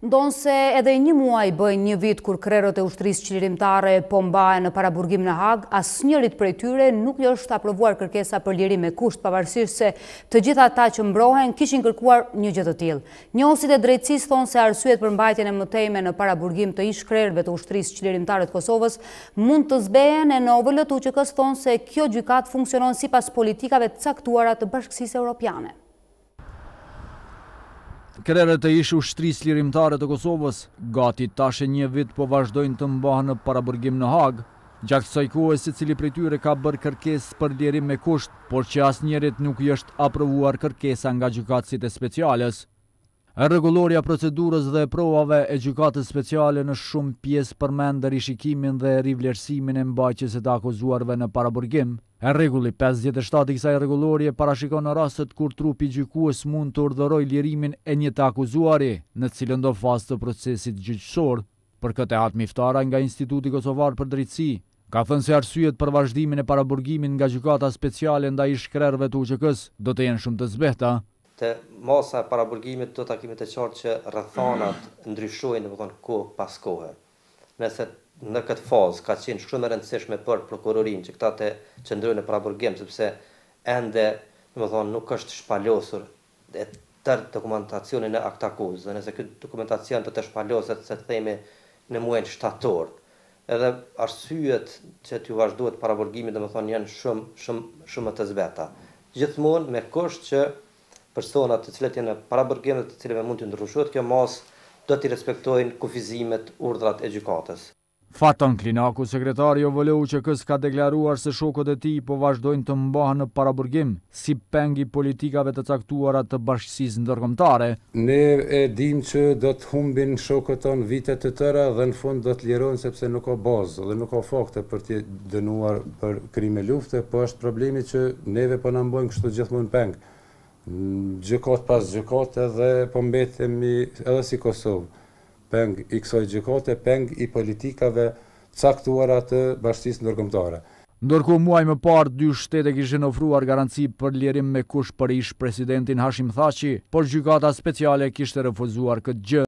Ndonë se edhe një muaj bëjnë një vit kur krerët e ushtrisë qilirimtare po mbaje në paraburgim në hag, as njërit prej tyre nuk një është aprovuar kërkesa për liri me kusht, pavarësirë se të gjitha ta që mbrohen kishin kërkuar një gjithë të Një osit e drejtsis thonë se arsyet për mbajtjen e mëtejme në paraburgim të ish krerëve të ushtrisë qilirimtare të Kosovës mund të zbejen e në ovëllët u që kësë thonë se kjo gjykat funksionon si pas politikave caktuara të bashkësis Europiane. Krerët e ishë shtris lirimtare të Kosovës, gati tashe një vit po vazhdojnë të mbahë në paraburgim në Hagë, gjakësaj kohë e si cili për tyre ka bërë kërkes për lirim me kusht, por që asë njerit nuk jështë aprovuar kërkesa nga gjukacit e specialës. E procedurës dhe provave e gjukatës speciale në shumë pjesë për rishikimin dhe rivlerësimin e mbaqës e të akuzuarve në paraburgim. E regulli 57 i kësaj regullorje parashikon në rastët kur trupi gjykuës mund të urdhëroj lirimin e një të akuzuari në cilën do fast të procesit gjyqësor për këte atë miftara nga Instituti Kosovar për dritësi. Ka thënë se arsyet për vazhdimin e paraburgimin nga gjukata speciale nda i shkrerve të uqëkës do të jenë shumë të zbehta të masa e paraburgimit do takimit e qartë që rrethonat ndryshojnë më thon ku pas kohë. Nëse në këtë fazë ka qenë shumë e rëndësishme për prokurorin që këta të qëndrojnë në paraburgim sepse ende thon nuk është shpalosur e tërë dokumentacionin e akta kuzë, dhe nëse këtë dokumentacion të të shpaloset, se të themi në muajnë shtator, edhe arsyet që t'ju vazhdohet paraburgimit, dhe më thonë, janë shumë, shumë, shumë të zbeta. Gjithmonë me kështë që persona të cilët janë para bërgjeve të cilëve mund të ndryshohet kjo mos do të respektojnë kufizimet urdhrat e gjykatës. Faton Klinaku, sekretari o Vëleu që kësë ka deklaruar se shokot e ti po vazhdojnë të mbahë në paraburgim si pengi politikave të caktuarat të bashkësis ndërkomtare. Ne e dim që do të humbin shokot tonë vitet të tëra dhe në fund do të lirojnë sepse nuk o bazë dhe nuk o fakte për të dënuar për krime lufte, po është problemi që neve po në mbojnë kështu gjithmonë pengë gjykat pas gjykat edhe po mbetemi edhe si Kosovë. Peng i kësoj gjykate, peng i politikave caktuar atë bashkësisë ndërkombëtare. Ndërku muaj më parë, dy shtete kishin ofruar garanci për lirim me kush për ish presidentin Hashim Thaci, por gjykata speciale kishte refuzuar këtë gjë.